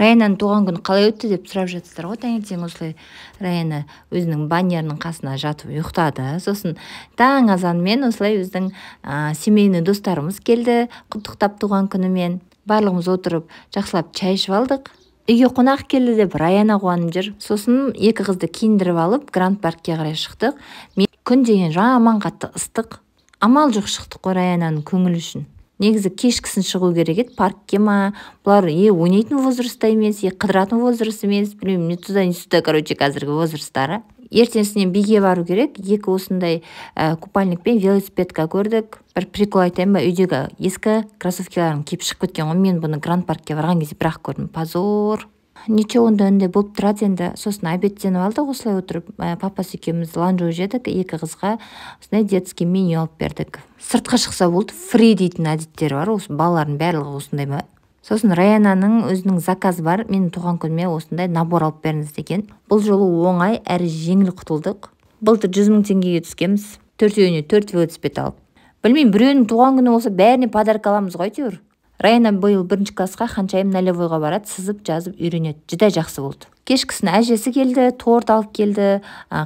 раянаның туған күні қалай өтті деп сұрап жатсыздар ғой таңертең осылай раяна өзінің баннерінің қасына жатып ұйықтады сосын таң азанмен осылай біздің ә, семейный достарымыз келді құттықтап туған күнімен барлығымыз отырып жақсылап шай ішіп алдық үйге қонақ келді деп раяна қуанып жүр сосын екі қызды киіндіріп алып гранд паркке қарай шықтық мен күн деген жаман қатты ыстық амал жоқ шықтық қой раянаның көңілі үшін негізі кешкісін шығу керек еді паркке ма бұлар е ойнайтын возрастта емес е қыдыратын возраст емес білмеймін не туда не сюда короче қазіргі возрасттары ертеңісінен биге бару керек екі осындай ә, купальник пен велосипедка көрдік бір прикол айтайын ба үйдегі ескі кроссовкиларын киіп шығып кеткен ғой мен бұны гранд паркке барған кезде бірақ көрдім позор нече ондай болып тұрады енді сосын обедтеніп алдық осылай отырып ә, папасы екеуміз ланжо жедік екі қызға осындай детский меню алып бердік сыртқа шықса болды фри дейтін әдеттері бар осы балалардың барлығы осындай ма сосын раянаның өзінің заказы бар менің туған күніме осындай набор алып беріңіз деген бұл жолы оңай әрі жеңіл құтылдық былтыр жүз мың теңгеге түскенбіз төртеуіне төрт велосипед алып білмеймін біреуінің туған күні болса бәріне подарка аламыз ғой әйтеуір раяна биыл бірінші классқа ханчайым нолевойға барады сызып жазып үйренеді жүдә жақсы болды Кешкісін әжесі келді торт алып келді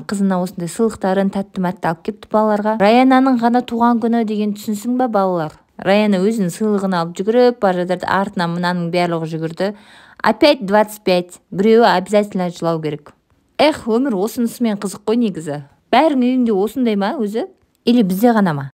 қызына осындай сыйлықтарын тәтті мәтті алып келіпті балаларға раянаның ғана туған күні деген түсінсің ба балалар раяна өзінің сыйлығын алып жүгіріп бара артына артынан мынаның барлығы жүгірді опять двадцать пять біреуі обязательно жылау керек эх өмір осынысымен қызық қой негізі бәрінің үйіңде осындай ма өзі или бізде ғана ма